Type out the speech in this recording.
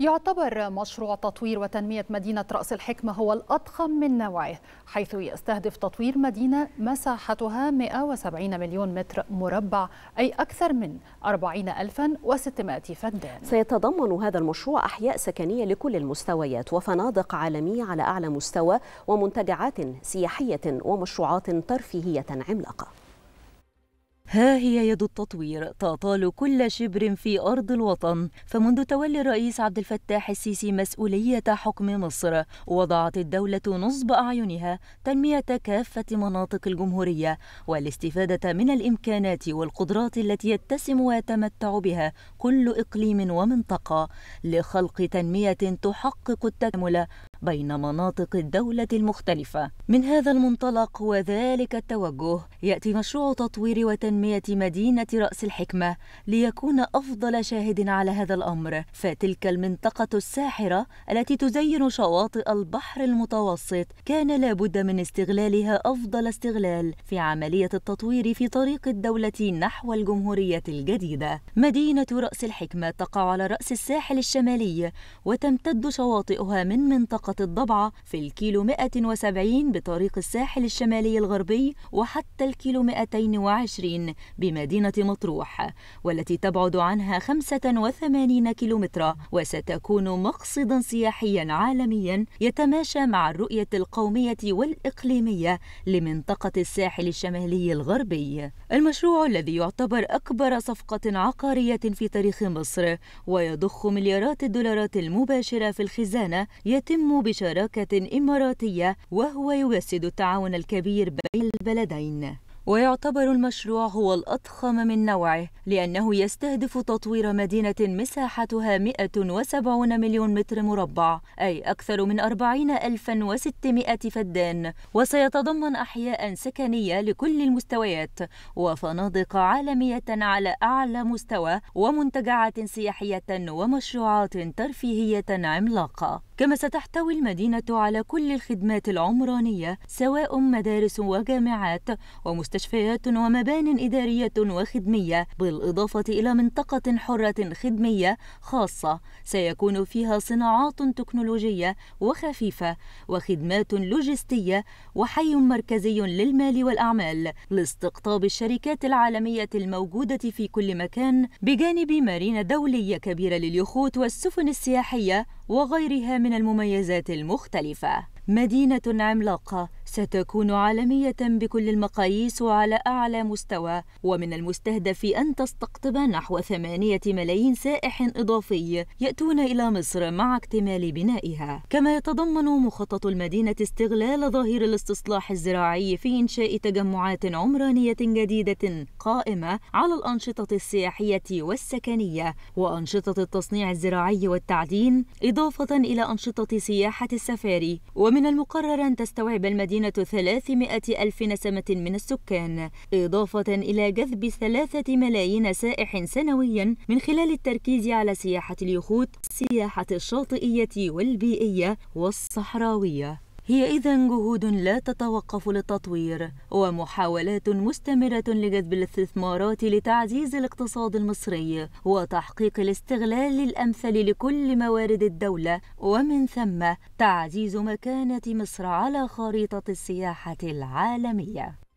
يعتبر مشروع تطوير وتنمية مدينة رأس الحكمة هو الأضخم من نوعه حيث يستهدف تطوير مدينة مساحتها 170 مليون متر مربع أي أكثر من 40600 فدان سيتضمن هذا المشروع أحياء سكنية لكل المستويات وفنادق عالمية على أعلى مستوى ومنتجعات سياحية ومشروعات ترفيهية عملاقة ها هي يد التطوير تطال كل شبر في أرض الوطن فمنذ تولي الرئيس عبد الفتاح السيسي مسؤولية حكم مصر وضعت الدولة نصب أعينها تنمية كافة مناطق الجمهورية والاستفادة من الإمكانات والقدرات التي يتسم ويتمتع بها كل إقليم ومنطقة لخلق تنمية تحقق التكامل بين مناطق الدولة المختلفة. من هذا المنطلق وذلك التوجه يأتي مشروع تطوير وتنمية مدينة رأس الحكمة ليكون أفضل شاهد على هذا الأمر، فتلك المنطقة الساحرة التي تزين شواطئ البحر المتوسط كان لابد من استغلالها أفضل استغلال في عملية التطوير في طريق الدولة نحو الجمهورية الجديدة. مدينة رأس الحكمة تقع على رأس الساحل الشمالي وتمتد شواطئها من منطقة الضبعة في الكيلو 170 بطريق الساحل الشمالي الغربي وحتى الكيلو 220 بمدينة مطروح والتي تبعد عنها 85 كيلومترا وستكون مقصدا سياحيا عالميا يتماشى مع الرؤية القومية والإقليمية لمنطقة الساحل الشمالي الغربي المشروع الذي يعتبر أكبر صفقة عقارية في تاريخ مصر ويضخ مليارات الدولارات المباشرة في الخزانة يتم بشراكة إماراتية وهو يجسد التعاون الكبير بين البلدين ويعتبر المشروع هو الأضخم من نوعه لأنه يستهدف تطوير مدينة مساحتها 170 مليون متر مربع أي أكثر من 40600 فدان وسيتضمن أحياء سكنية لكل المستويات وفنادق عالمية على أعلى مستوى ومنتجعات سياحية ومشروعات ترفيهية عملاقة كما ستحتوي المدينة على كل الخدمات العمرانية سواء مدارس وجامعات ومستشفيات ومبان إدارية وخدمية بالإضافة إلى منطقة حرة خدمية خاصة سيكون فيها صناعات تكنولوجية وخفيفة وخدمات لوجستية وحي مركزي للمال والأعمال لاستقطاب الشركات العالمية الموجودة في كل مكان بجانب مارينا دولية كبيرة لليخوت والسفن السياحية وغيرها من المميزات المختلفة مدينة عملاقة ستكون عالمية بكل المقاييس وعلى أعلى مستوى ومن المستهدف أن تستقطب نحو ثمانية ملايين سائح إضافي يأتون إلى مصر مع اكتمال بنائها كما يتضمن مخطط المدينة استغلال ظاهر الاستصلاح الزراعي في إنشاء تجمعات عمرانية جديدة قائمة على الأنشطة السياحية والسكنية وأنشطة التصنيع الزراعي والتعدين إضافة إلى أنشطة سياحة السفاري ومن ومن المقرر أن تستوعب المدينة 300 ألف نسمة من السكان إضافة إلى جذب 3 ملايين سائح سنويا من خلال التركيز على سياحة اليخوت السياحة الشاطئية والبيئية والصحراوية هي إذا جهود لا تتوقف للتطوير ومحاولات مستمرة لجذب الاستثمارات لتعزيز الاقتصاد المصري وتحقيق الاستغلال الأمثل لكل موارد الدولة ومن ثم تعزيز مكانة مصر على خريطة السياحة العالمية